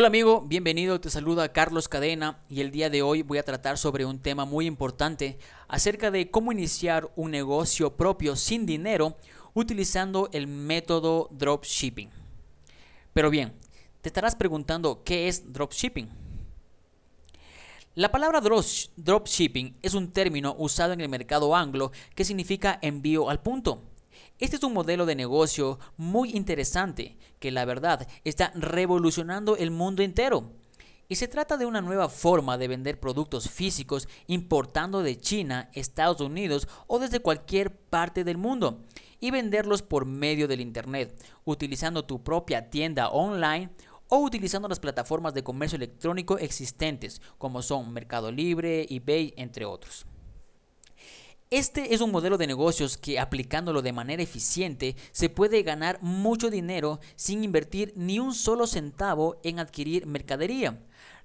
Hola amigo, bienvenido, te saluda Carlos Cadena y el día de hoy voy a tratar sobre un tema muy importante acerca de cómo iniciar un negocio propio sin dinero utilizando el método dropshipping. Pero bien, te estarás preguntando qué es dropshipping. La palabra dropshipping es un término usado en el mercado anglo que significa envío al punto este es un modelo de negocio muy interesante que la verdad está revolucionando el mundo entero. Y se trata de una nueva forma de vender productos físicos importando de China, Estados Unidos o desde cualquier parte del mundo y venderlos por medio del Internet, utilizando tu propia tienda online o utilizando las plataformas de comercio electrónico existentes como son Mercado Libre, eBay, entre otros. Este es un modelo de negocios que aplicándolo de manera eficiente se puede ganar mucho dinero sin invertir ni un solo centavo en adquirir mercadería.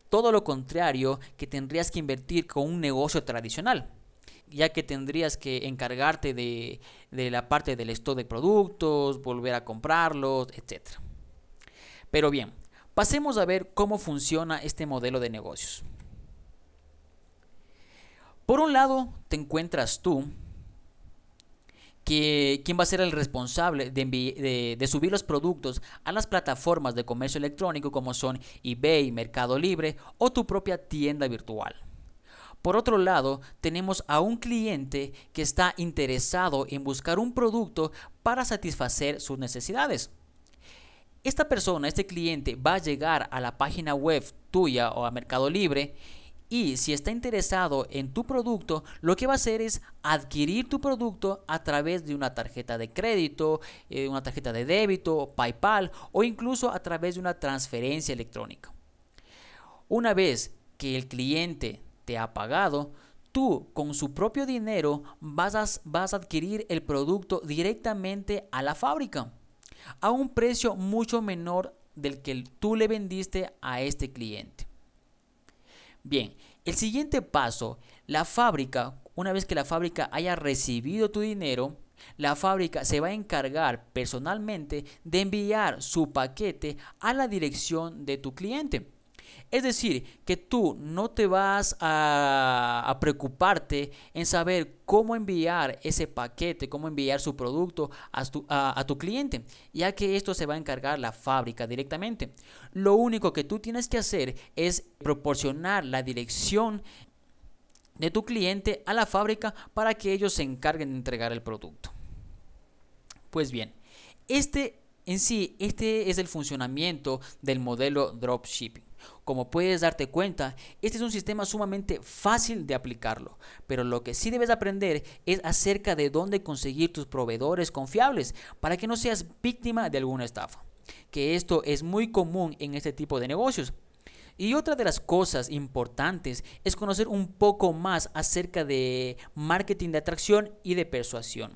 Todo lo contrario que tendrías que invertir con un negocio tradicional ya que tendrías que encargarte de, la parte del stock de productos, volver a comprarlos, etc. Pero bien, pasemos a ver cómo funciona este modelo de negocios. Por un lado, te encuentras tú, que, quién va a ser el responsable de, de, subir los productos a las plataformas de comercio electrónico como son eBay, Mercado Libre o tu propia tienda virtual. Por otro lado, tenemos a un cliente que está interesado en buscar un producto para satisfacer sus necesidades. Esta persona, este cliente, va a llegar a la página web tuya o a Mercado Libre y si está interesado en tu producto, lo que va a hacer es adquirir tu producto a través de una tarjeta de crédito, eh, una tarjeta de débito, PayPal o incluso a través de una transferencia electrónica. Una vez que el cliente te ha pagado, tú con su propio dinero vas vas a adquirir el producto directamente a la fábrica a un precio mucho menor del que tú le vendiste a este cliente. Bien, el siguiente paso, la fábrica, una vez que la fábrica haya recibido tu dinero, la fábrica se va a encargar personalmente de enviar su paquete a la dirección de tu cliente. Es decir, que tú no te vas a, preocuparte en saber cómo enviar ese paquete, cómo enviar su producto a tu, a tu cliente, ya que esto se va a encargar la fábrica directamente. Lo único que tú tienes que hacer es proporcionar la dirección de tu cliente a la fábrica para que ellos se encarguen de entregar el producto. Pues bien, este en sí, este es el funcionamiento del modelo dropshipping. Como puedes darte cuenta, este es un sistema sumamente fácil de aplicarlo, pero lo que sí debes aprender es acerca de dónde conseguir tus proveedores confiables para que no seas víctima de alguna estafa, que esto es muy común en este tipo de negocios. Y otra de las cosas importantes es conocer un poco más acerca de marketing de atracción y de persuasión.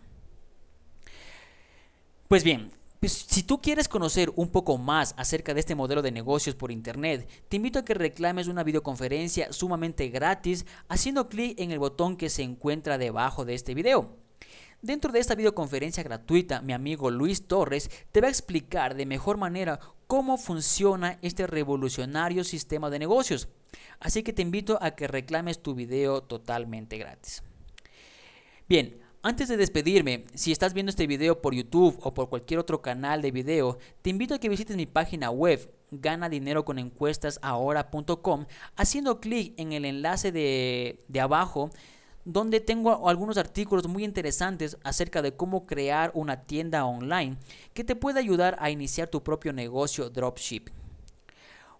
Pues bien, pues, si tú quieres conocer un poco más acerca de este modelo de negocios por Internet, te invito a que reclames una videoconferencia sumamente gratis haciendo clic en el botón que se encuentra debajo de este video. Dentro de esta videoconferencia gratuita, mi amigo Luis Torres te va a explicar de mejor manera cómo funciona este revolucionario sistema de negocios. Así que te invito a que reclames tu video totalmente gratis. Bien, antes de despedirme, si estás viendo este video por YouTube o por cualquier otro canal de video, te invito a que visites mi página web ganadineroconencuestasahora.com haciendo clic en el enlace de, abajo donde tengo algunos artículos muy interesantes acerca de cómo crear una tienda online que te pueda ayudar a iniciar tu propio negocio dropshipping.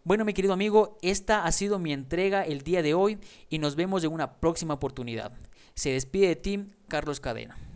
Bueno, mi querido amigo, esta ha sido mi entrega el día de hoy y nos vemos en una próxima oportunidad. Se despide Tim, Carlos Cadena.